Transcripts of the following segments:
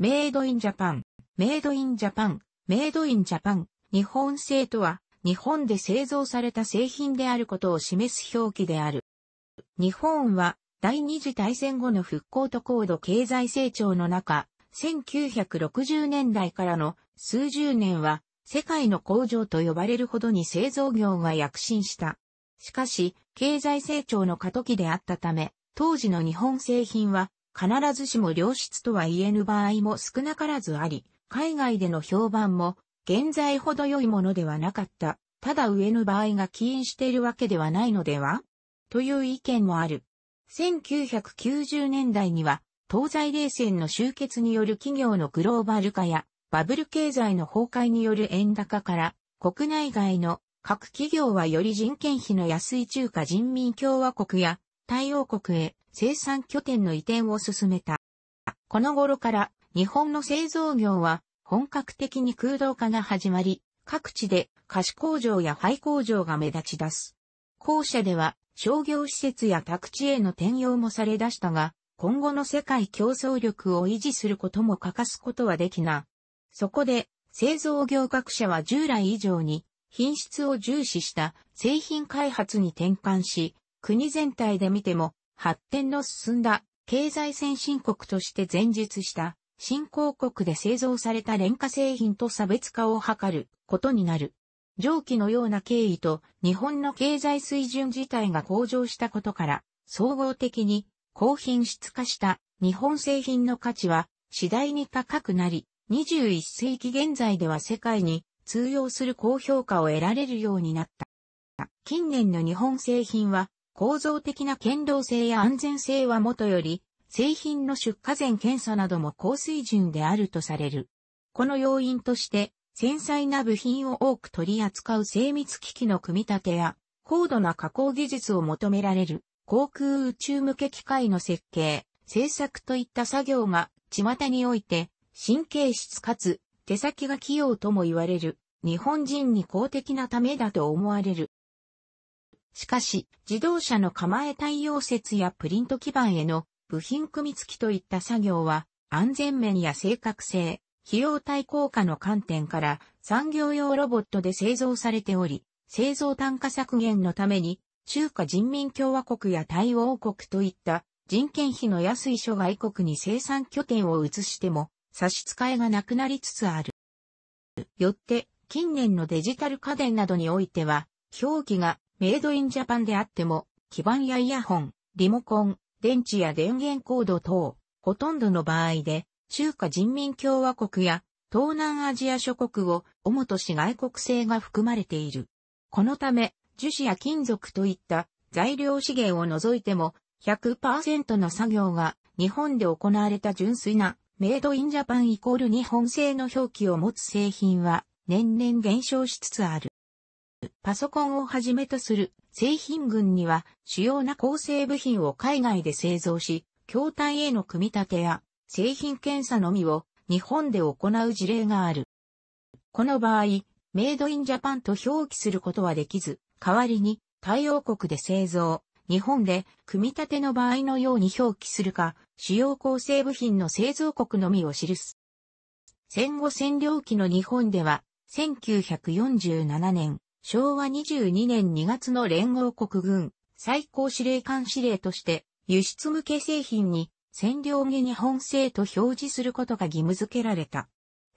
メイドインジャパン、メイドインジャパン、メイドインジャパン、日本製とは、日本で製造された製品であることを示す表記である。日本は、第二次大戦後の復興と高度経済成長の中、1960年代からの数十年は、世界の工場と呼ばれるほどに製造業が躍進した。しかし、経済成長の過渡期であったため、当時の日本製品は必ずしも良質とは言えぬ場合も少なからずあり、海外での評判も現在ほど良いものではなかった。ただ上の場合が起因しているわけではないのではという意見もある。1990年代には東西冷戦の終結による企業のグローバル化やバブル経済の崩壊による円高から国内外の各企業はより人件費の安い中華人民共和国や太陽国へ生産拠点の移転を進めた。この頃から日本の製造業は本格的に空洞化が始まり、各地で菓子工場や廃工場が目立ち出す。校舎では商業施設や宅地への転用もされ出したが、今後の世界競争力を維持することも欠かすことはできない。そこで、製造業各社は従来以上に品質を重視した製品開発に転換し、国全体で見ても発展の進んだ経済先進国として前述した新興国で製造された廉価製品と差別化を図ることになる。上記のような経緯と日本の経済水準自体が向上したことから総合的に高品質化した日本製品の価値は次第に高くなり21世紀現在では世界に通用する高評価を得られるようになった。近年の日本製品は構造的な堅牢性や安全性はもとより、製品の出荷前検査なども高水準であるとされる。この要因として、繊細な部品を多く取り扱う精密機器の組み立てや、高度な加工技術を求められる、航空宇宙向け機械の設計、製作といった作業が、巷において、神経質かつ、手先が器用とも言われる、日本人に公的なためだと思われる。しかし、自動車の構え対応説やプリント基板への部品組み付きといった作業は、安全面や正確性、費用対効果の観点から産業用ロボットで製造されており、製造単価削減のために、中華人民共和国やタイ王国といった人件費の安い諸外国に生産拠点を移しても差し支えがなくなりつつある。よって、近年のデジタル家電などにおいては、表記がメイドインジャパンであっても、基板やイヤホン、リモコン、電池や電源コード等、ほとんどの場合で、中華人民共和国や東南アジア諸国を主とし外国製が含まれている。このため、樹脂や金属といった材料資源を除いても100%の作業が日本で行われた純粋なメイドインジャパンイコール日本製の表記を持つ製品は年々減少しつつある。パソコンをはじめとする製品群には主要な構成部品を海外で製造し、筐体への組み立てや製品検査のみを日本で行う事例がある。この場合、メイドインジャパンと表記することはできず、代わりに対応国で製造、日本で組み立ての場合のように表記するか、主要構成部品の製造国のみを記す。戦後占領期の日本では、1947年、昭和22年2月の連合国軍最高司令官司令として輸出向け製品に占領下日本製と表示することが義務付けられた。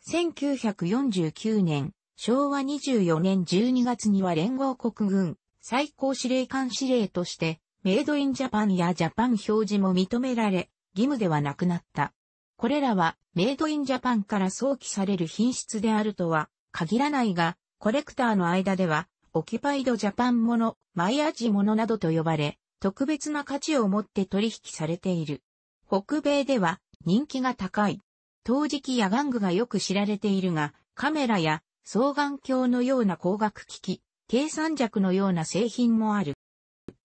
1949年、昭和24年12月には連合国軍最高司令官司令としてメイドインジャパンやジャパン表示も認められ、義務ではなくなった。これらはメイドインジャパンから想起される品質であるとは限らないが、コレクターの間では、オキュパイドジャパンもの、マイアジものなどと呼ばれ、特別な価値を持って取引されている。北米では人気が高い。陶磁器や玩具がよく知られているが、カメラや双眼鏡のような光学機器、計算弱のような製品もある。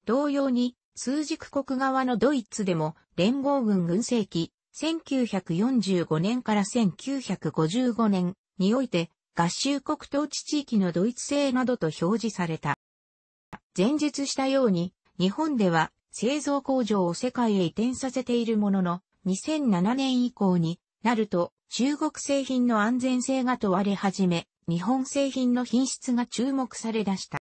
同様に、数軸国側のドイツでも連合軍軍政紀、1945年から1955年において合衆国統治地域のドイツ製などと表示された。前述したように、日本では製造工場を世界へ移転させているものの、2007年以降になると中国製品の安全性が問われ始め、日本製品の品質が注目され出した。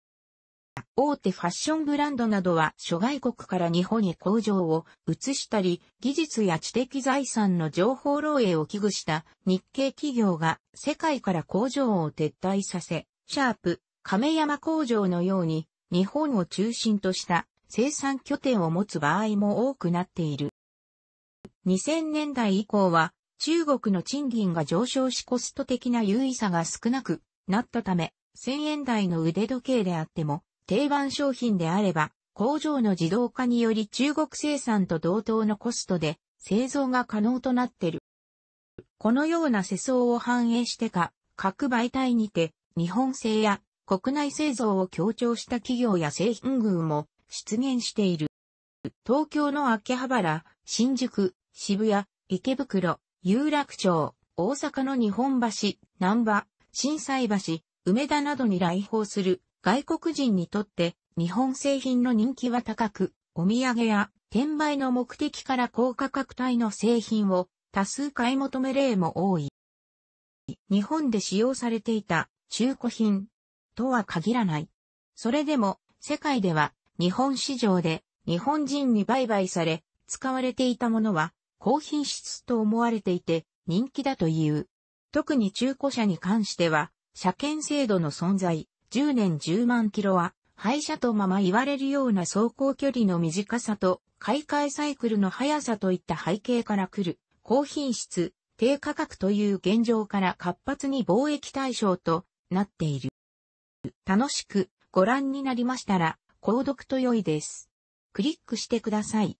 大手ファッションブランドなどは諸外国から日本へ工場を移したり、技術や知的財産の情報漏洩を危惧した日系企業が世界から工場を撤退させ、シャープ、亀山工場のように日本を中心とした生産拠点を持つ場合も多くなっている。2000年代以降は中国の賃金が上昇しコスト的な優位さが少なくなったため、1000円台の腕時計であっても定番商品であれば、工場の自動化により中国生産と同等のコストで製造が可能となってる。このような世相を反映してか、各媒体にて日本製や国内製造を強調した企業や製品群も出現している。東京の秋葉原、新宿、渋谷、池袋、有楽町、大阪の日本橋、南波、震災橋、梅田などに来訪する外国人にとって日本製品の人気は高く、お土産や転売の目的から高価格帯の製品を多数買い求め例も多い。日本で使用されていた中古品とは限らない。それでも世界では日本市場で日本人に売買され使われていたものは高品質と思われていて人気だという。特に中古車に関しては車検制度の存在、10年10万キロは、廃車とまま言われるような走行距離の短さと、買い替えサイクルの速さといった背景から来る、高品質、低価格という現状から活発に貿易対象となっている。楽しくご覧になりましたら、購読と良いです。クリックしてください。